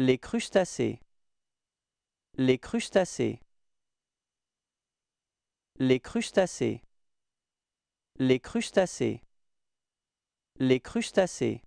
Les crustacés. Les crustacés. Les crustacés. Les crustacés. Les crustacés.